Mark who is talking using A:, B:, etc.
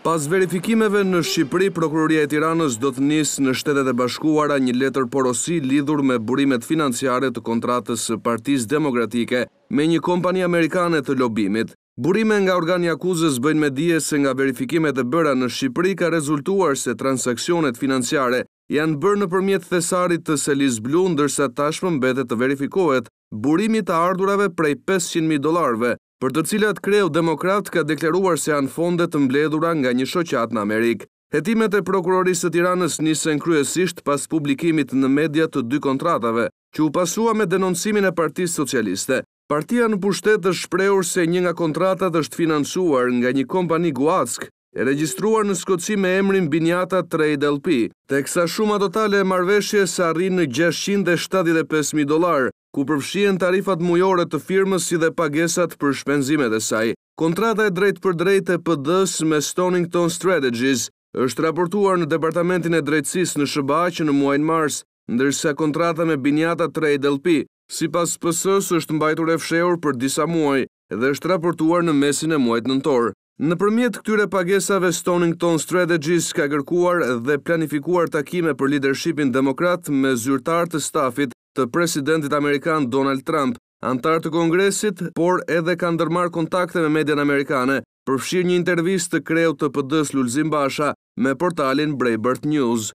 A: Pas verifikimeve në Shqipëri, Prokuroria e Tiranës do të nisë në shtetet e bashkuara një letër porosi lidhur me burimet financiare të kontratës partiz demokratike me një kompani amerikane të lobimit. Burime nga organi akuzës bëjnë me dije se nga verifikimet e bëra në Shqipëri ka rezultuar se transakcionet financiare janë bërë në përmjet thesarit të Selis Blu, ndërsa tashmë mbetet të verifikohet burimit të ardurave prej 500.000 dolarve, për të cilat kreu demokrat ka dekleruar se anë fondet të mbledhura nga një shoqat në Amerikë. Hetimet e prokurorisë të tiranës nisen kryesisht pas publikimit në media të dy kontratave, që u pasua me denoncimin e partijës socialiste. Partia në pushtet është shpreur se një nga kontratat është financuar nga një kompani guatsk, e registruar në Skoci me emrin Binjata Trade LP, teksa shuma totale e marveshje s'a rrinë në 675.000 dolar, ku përfshien tarifat mujore të firmës si dhe pagesat për shpenzimet e saj. Kontrata e drejt për drejt e pëdës me Stonington Strategies është raportuar në Departamentin e Drejtsis në Shëba që në muajnë mars, ndërsa kontrata me Binjata Trade LP, si pas pësës është mbajtur e fshehur për disa muaj, edhe është raportuar në mesin e muajt nëntorë. Në përmjet këtyre pagesave, Stonington Strategies ka gërkuar dhe planifikuar takime për leadershipin demokrat me zyrtar të stafit të presidentit Amerikan Donald Trump, antar të kongresit, por edhe ka ndërmar kontakte me median Amerikane, përfshirë një intervjist të kreut të pëdës Lulzim Basha me portalin Brebert News.